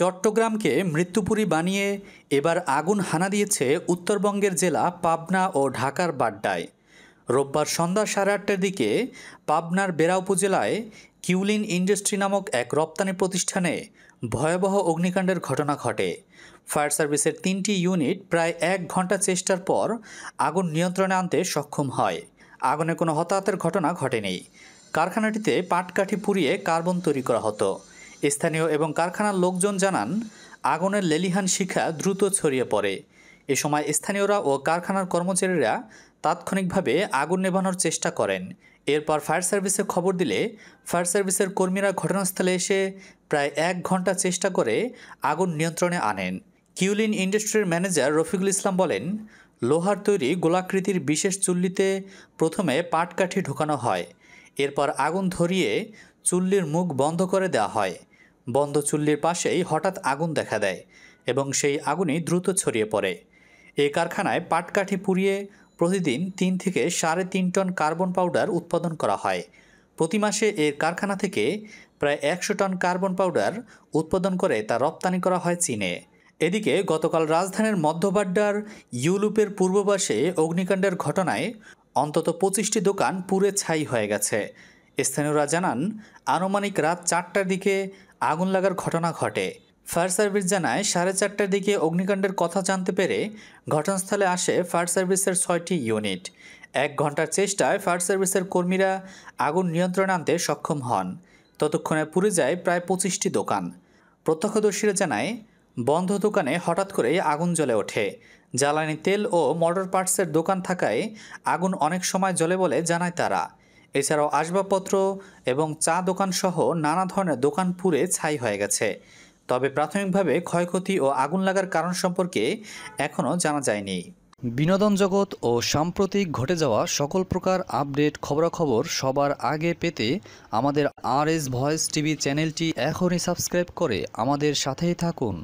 চট্টগ্রামকে মৃত্যুপুরী বানিয়ে এবার আগুন হানা দিয়েছে উত্তরবঙ্গের জেলা পাবনা ও ঢাকার বাড্ডায় রোববার সন্ধ্যা সাড়ে আটটার দিকে পাবনার বেড়া উপজেলায় কিউলিন ইন্ডাস্ট্রি নামক এক রপ্তানি প্রতিষ্ঠানে ভয়াবহ অগ্নিকাণ্ডের ঘটনা ঘটে ফায়ার সার্ভিসের তিনটি ইউনিট প্রায় এক ঘন্টা চেষ্টার পর আগুন নিয়ন্ত্রণে আনতে সক্ষম হয় আগুনে কোনো হতাহতের ঘটনা ঘটেনি কারখানাটিতে পাটকাঠি পুড়িয়ে কার্বন তৈরি করা হতো স্থানীয় এবং কারখানার লোকজন জানান আগুনের লেলিহান শিখা দ্রুত ছড়িয়ে পড়ে এ সময় স্থানীয়রা ও কারখানার কর্মচারীরা তাৎক্ষণিকভাবে আগুন নেভানোর চেষ্টা করেন এরপর ফায়ার সার্ভিসে খবর দিলে ফায়ার সার্ভিসের কর্মীরা ঘটনাস্থলে এসে প্রায় এক ঘন্টা চেষ্টা করে আগুন নিয়ন্ত্রণে আনেন কিউলিন ইন্ডাস্ট্রির ম্যানেজার রফিকুল ইসলাম বলেন লোহার তৈরি গোলাকৃতির বিশেষ চুল্লিতে প্রথমে পাটকাঠি ঢোকানো হয় এরপর আগুন ধরিয়ে চুল্লির মুখ বন্ধ করে দেওয়া হয় বন্ধ চুল্লির পাশেই হঠাৎ আগুন দেখা দেয় এবং সেই আগুনই দ্রুত ছড়িয়ে পড়ে এ কারখানায় পাটকাঠি পুড়িয়ে প্রতিদিন তিন থেকে সাড়ে তিন টন কার্বন পাউডার উৎপাদন করা হয় প্রতি মাসে এর কারখানা থেকে প্রায় একশো টন কার্বন পাউডার উৎপাদন করে তা রপ্তানি করা হয় চীনে এদিকে গতকাল রাজধানীর মধ্যবাড্ডার ইউলুপের পূর্ববাসে অগ্নিকাণ্ডের ঘটনায় অন্তত পঁচিশটি দোকান পুরে ছাই হয়ে গেছে স্থানীয়রা জানান আনুমানিক রাত চারটার দিকে আগুন লাগার ঘটনা ঘটে ফায়ার সার্ভিস জানায় সাড়ে চারটার দিকে অগ্নিকাণ্ডের কথা জানতে পেরে ঘটনাস্থলে আসে ফায়ার সার্ভিসের ছয়টি ইউনিট এক ঘন্টার চেষ্টায় ফায়ার সার্ভিসের কর্মীরা আগুন নিয়ন্ত্রণে আনতে সক্ষম হন ততক্ষণে পুড়ে যায় প্রায় পঁচিশটি দোকান প্রত্যক্ষদর্শীরা জানায় বন্ধ দোকানে হঠাৎ করে আগুন জ্বলে ওঠে জ্বালানি তেল ও মোটর পার্টসের দোকান থাকায় আগুন অনেক সময় জ্বলে বলে জানায় তারা এছাড়াও আসবাবপত্র এবং চা দোকানসহ নানা ধরনের দোকান পুড়ে ছাই হয়ে গেছে তবে প্রাথমিকভাবে ক্ষয়ক্ষতি ও আগুন লাগার কারণ সম্পর্কে এখনও জানা যায়নি বিনোদন জগৎ ও সাম্প্রতিক ঘটে যাওয়া সকল প্রকার আপডেট খবরাখবর সবার আগে পেতে আমাদের আর এস ভয়েস টিভি চ্যানেলটি এখনই সাবস্ক্রাইব করে আমাদের সাথেই থাকুন